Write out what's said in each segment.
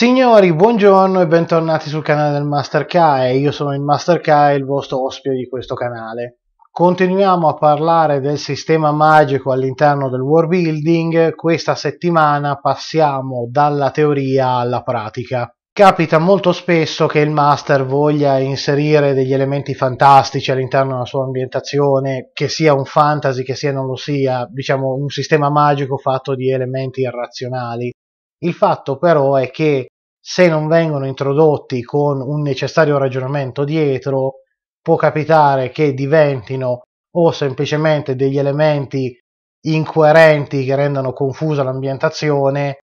Signori, buongiorno e bentornati sul canale del Master Kai. Io sono il Master Kai, il vostro ospite di questo canale. Continuiamo a parlare del sistema magico all'interno del world building. Questa settimana passiamo dalla teoria alla pratica. Capita molto spesso che il master voglia inserire degli elementi fantastici all'interno della sua ambientazione, che sia un fantasy, che sia non lo sia, diciamo un sistema magico fatto di elementi irrazionali il fatto però è che se non vengono introdotti con un necessario ragionamento dietro, può capitare che diventino o semplicemente degli elementi incoerenti che rendano confusa l'ambientazione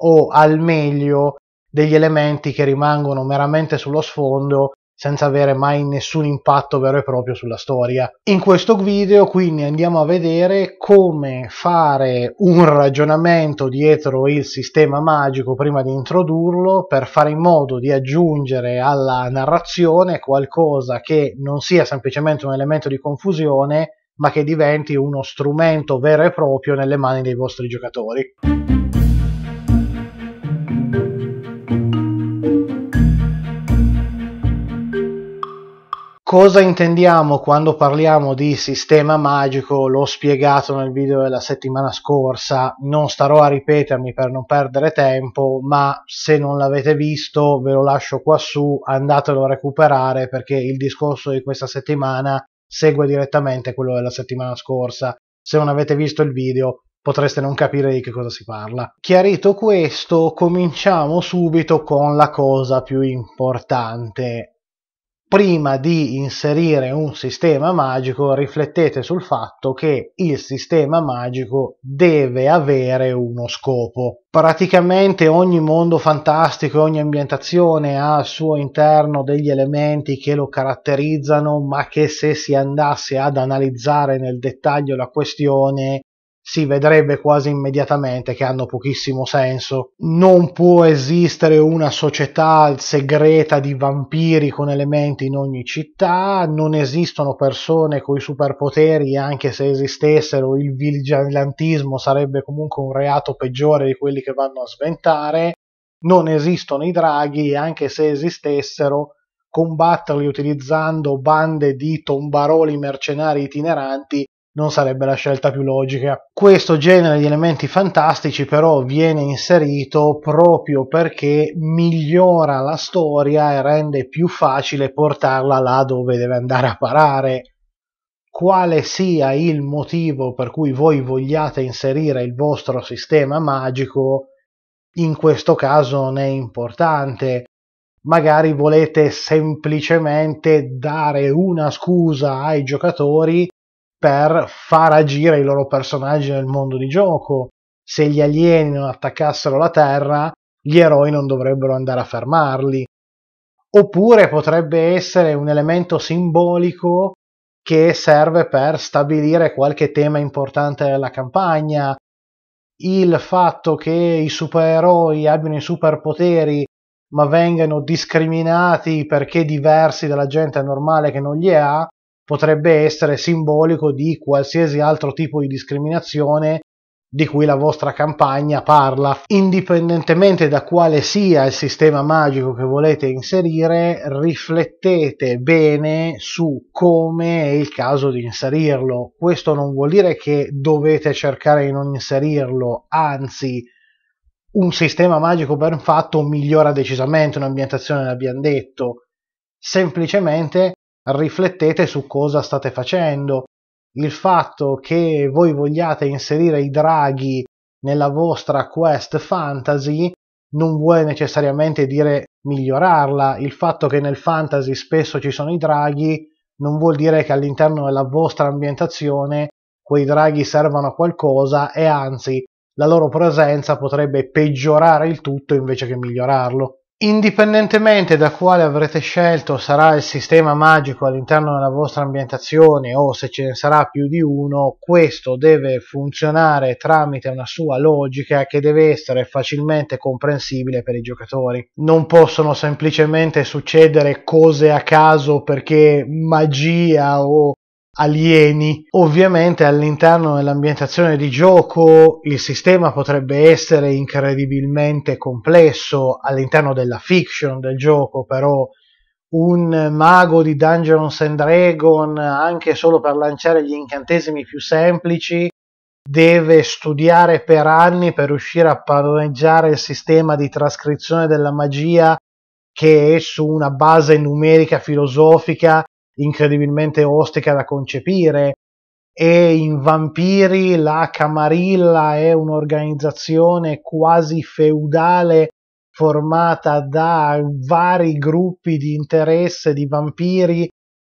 o al meglio degli elementi che rimangono meramente sullo sfondo senza avere mai nessun impatto vero e proprio sulla storia. In questo video quindi andiamo a vedere come fare un ragionamento dietro il sistema magico prima di introdurlo per fare in modo di aggiungere alla narrazione qualcosa che non sia semplicemente un elemento di confusione ma che diventi uno strumento vero e proprio nelle mani dei vostri giocatori. cosa intendiamo quando parliamo di sistema magico, l'ho spiegato nel video della settimana scorsa, non starò a ripetermi per non perdere tempo, ma se non l'avete visto ve lo lascio quassù andatelo a recuperare perché il discorso di questa settimana segue direttamente quello della settimana scorsa. Se non avete visto il video potreste non capire di che cosa si parla. Chiarito questo, cominciamo subito con la cosa più importante prima di inserire un sistema magico riflettete sul fatto che il sistema magico deve avere uno scopo. Praticamente ogni mondo fantastico, e ogni ambientazione ha al suo interno degli elementi che lo caratterizzano, ma che se si andasse ad analizzare nel dettaglio la questione si vedrebbe quasi immediatamente che hanno pochissimo senso. Non può esistere una società segreta di vampiri con elementi in ogni città, non esistono persone con i superpoteri, anche se esistessero il vigilantismo sarebbe comunque un reato peggiore di quelli che vanno a sventare, non esistono i draghi, anche se esistessero combatterli utilizzando bande di tombaroli mercenari itineranti non sarebbe la scelta più logica. Questo genere di elementi fantastici però viene inserito proprio perché migliora la storia e rende più facile portarla là dove deve andare a parare. Quale sia il motivo per cui voi vogliate inserire il vostro sistema magico, in questo caso non è importante magari volete semplicemente dare una scusa ai giocatori per far agire i loro personaggi nel mondo di gioco. Se gli alieni non attaccassero la Terra, gli eroi non dovrebbero andare a fermarli. Oppure potrebbe essere un elemento simbolico che serve per stabilire qualche tema importante della campagna. Il fatto che i supereroi abbiano i superpoteri ma vengano discriminati perché diversi dalla gente normale che non li ha, potrebbe essere simbolico di qualsiasi altro tipo di discriminazione di cui la vostra campagna parla. Indipendentemente da quale sia il sistema magico che volete inserire, riflettete bene su come è il caso di inserirlo. Questo non vuol dire che dovete cercare di non inserirlo, anzi un sistema magico ben fatto migliora decisamente un'ambientazione, l'abbiamo detto. Semplicemente riflettete su cosa state facendo. Il fatto che voi vogliate inserire i draghi nella vostra quest fantasy non vuole necessariamente dire migliorarla. Il fatto che nel fantasy spesso ci sono i draghi non vuol dire che all'interno della vostra ambientazione quei draghi servano a qualcosa e anzi la loro presenza potrebbe peggiorare il tutto invece che migliorarlo. Indipendentemente da quale avrete scelto sarà il sistema magico all'interno della vostra ambientazione o se ce ne sarà più di uno, questo deve funzionare tramite una sua logica che deve essere facilmente comprensibile per i giocatori. Non possono semplicemente succedere cose a caso perché magia o alieni. Ovviamente all'interno dell'ambientazione di gioco il sistema potrebbe essere incredibilmente complesso all'interno della fiction del gioco, però un mago di Dungeons and Dragons, anche solo per lanciare gli incantesimi più semplici deve studiare per anni per riuscire a padroneggiare il sistema di trascrizione della magia che è su una base numerica filosofica incredibilmente ostica da concepire e in Vampiri la Camarilla è un'organizzazione quasi feudale formata da vari gruppi di interesse di vampiri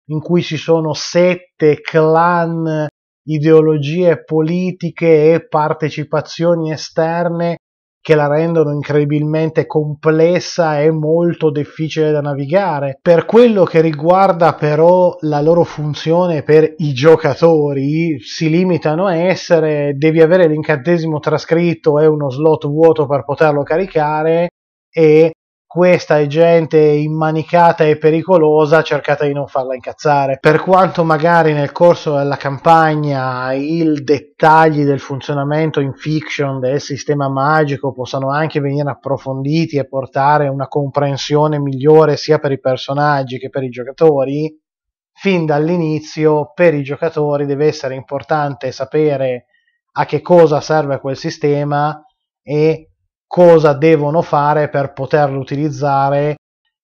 in cui ci sono sette clan, ideologie politiche e partecipazioni esterne che la rendono incredibilmente complessa e molto difficile da navigare. Per quello che riguarda però la loro funzione per i giocatori, si limitano a essere devi avere l'incantesimo trascritto e uno slot vuoto per poterlo caricare e questa è gente immanicata e pericolosa, cercate di non farla incazzare. Per quanto magari nel corso della campagna i dettagli del funzionamento in fiction del sistema magico possano anche venire approfonditi e portare una comprensione migliore sia per i personaggi che per i giocatori, fin dall'inizio per i giocatori deve essere importante sapere a che cosa serve quel sistema e cosa devono fare per poterlo utilizzare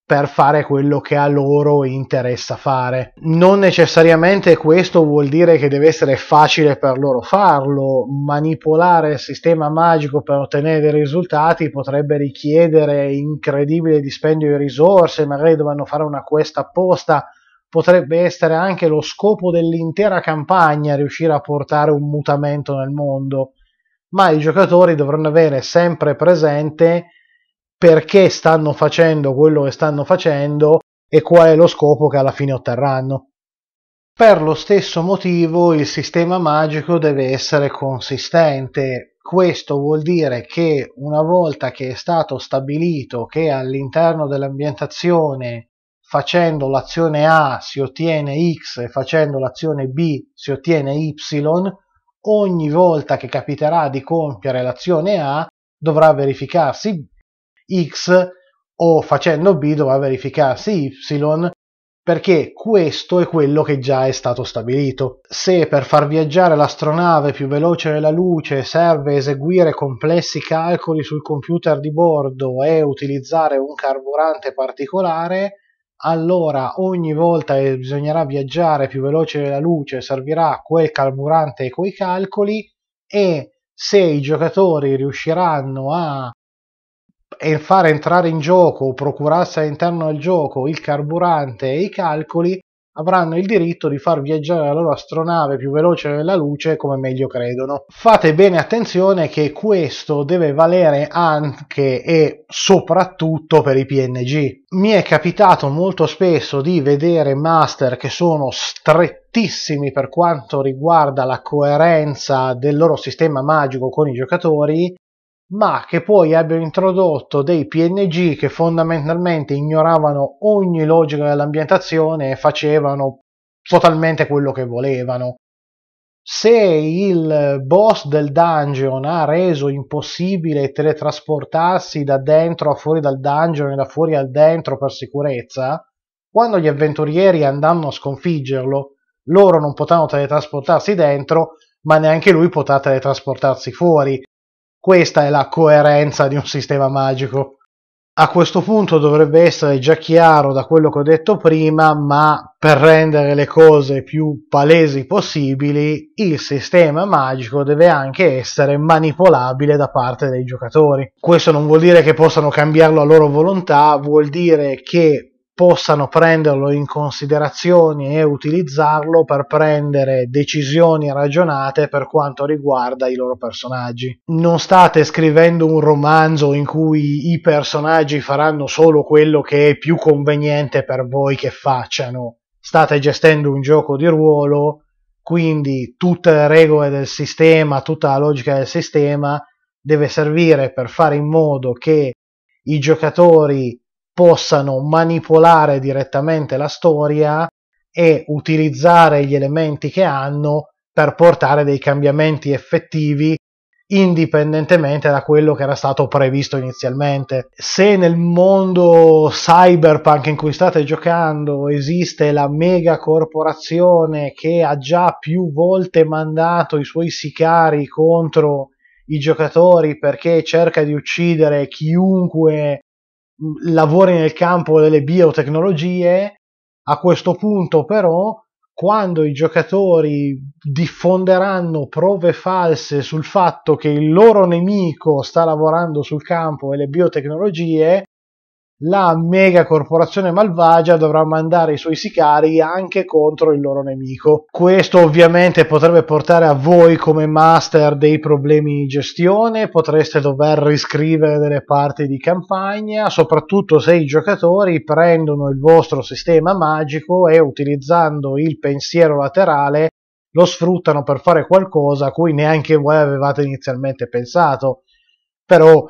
per fare quello che a loro interessa fare. Non necessariamente questo vuol dire che deve essere facile per loro farlo, manipolare il sistema magico per ottenere dei risultati potrebbe richiedere incredibile dispendio di risorse, magari dovranno fare una quest apposta, potrebbe essere anche lo scopo dell'intera campagna riuscire a portare un mutamento nel mondo ma i giocatori dovranno avere sempre presente perché stanno facendo quello che stanno facendo e qual è lo scopo che alla fine otterranno. Per lo stesso motivo il sistema magico deve essere consistente. Questo vuol dire che una volta che è stato stabilito che all'interno dell'ambientazione facendo l'azione A si ottiene X e facendo l'azione B si ottiene Y, ogni volta che capiterà di compiere l'azione A dovrà verificarsi X o facendo B dovrà verificarsi Y perché questo è quello che già è stato stabilito. Se per far viaggiare l'astronave più veloce della luce serve eseguire complessi calcoli sul computer di bordo e utilizzare un carburante particolare, allora ogni volta che bisognerà viaggiare più veloce della luce servirà quel carburante e quei calcoli e se i giocatori riusciranno a far entrare in gioco o procurarsi all'interno del gioco il carburante e i calcoli avranno il diritto di far viaggiare la loro astronave più veloce della luce come meglio credono. Fate bene attenzione che questo deve valere anche e soprattutto per i PNG. Mi è capitato molto spesso di vedere master che sono strettissimi per quanto riguarda la coerenza del loro sistema magico con i giocatori ma che poi abbiano introdotto dei PNG che fondamentalmente ignoravano ogni logica dell'ambientazione e facevano totalmente quello che volevano. Se il boss del dungeon ha reso impossibile teletrasportarsi da dentro a fuori dal dungeon e da fuori al dentro per sicurezza, quando gli avventurieri andranno a sconfiggerlo, loro non potranno teletrasportarsi dentro, ma neanche lui potrà teletrasportarsi fuori questa è la coerenza di un sistema magico. A questo punto dovrebbe essere già chiaro da quello che ho detto prima, ma per rendere le cose più palesi possibili, il sistema magico deve anche essere manipolabile da parte dei giocatori. Questo non vuol dire che possano cambiarlo a loro volontà, vuol dire che possano prenderlo in considerazione e utilizzarlo per prendere decisioni ragionate per quanto riguarda i loro personaggi. Non state scrivendo un romanzo in cui i personaggi faranno solo quello che è più conveniente per voi che facciano. State gestendo un gioco di ruolo, quindi tutte le regole del sistema, tutta la logica del sistema deve servire per fare in modo che i giocatori possano manipolare direttamente la storia e utilizzare gli elementi che hanno per portare dei cambiamenti effettivi indipendentemente da quello che era stato previsto inizialmente. Se nel mondo cyberpunk in cui state giocando esiste la mega corporazione che ha già più volte mandato i suoi sicari contro i giocatori perché cerca di uccidere chiunque Mm, lavori nel campo delle biotecnologie, a questo punto però quando i giocatori diffonderanno prove false sul fatto che il loro nemico sta lavorando sul campo delle biotecnologie, la mega corporazione malvagia dovrà mandare i suoi sicari anche contro il loro nemico. Questo ovviamente potrebbe portare a voi come master dei problemi di gestione, potreste dover riscrivere delle parti di campagna, soprattutto se i giocatori prendono il vostro sistema magico e utilizzando il pensiero laterale lo sfruttano per fare qualcosa a cui neanche voi avevate inizialmente pensato. Però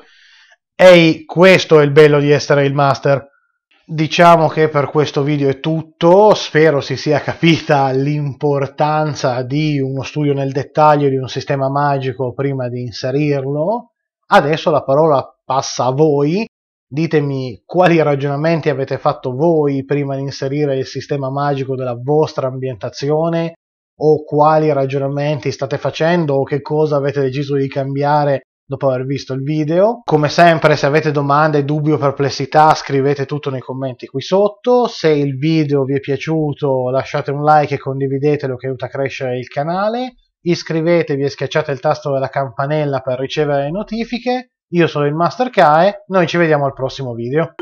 Ehi, questo è il bello di essere il master. Diciamo che per questo video è tutto, spero si sia capita l'importanza di uno studio nel dettaglio di un sistema magico prima di inserirlo. Adesso la parola passa a voi, ditemi quali ragionamenti avete fatto voi prima di inserire il sistema magico della vostra ambientazione o quali ragionamenti state facendo o che cosa avete deciso di cambiare dopo aver visto il video. Come sempre, se avete domande, dubbi o perplessità, scrivete tutto nei commenti qui sotto. Se il video vi è piaciuto, lasciate un like e condividetelo che aiuta a crescere il canale. Iscrivetevi e schiacciate il tasto della campanella per ricevere le notifiche. Io sono il Master Kae, noi ci vediamo al prossimo video.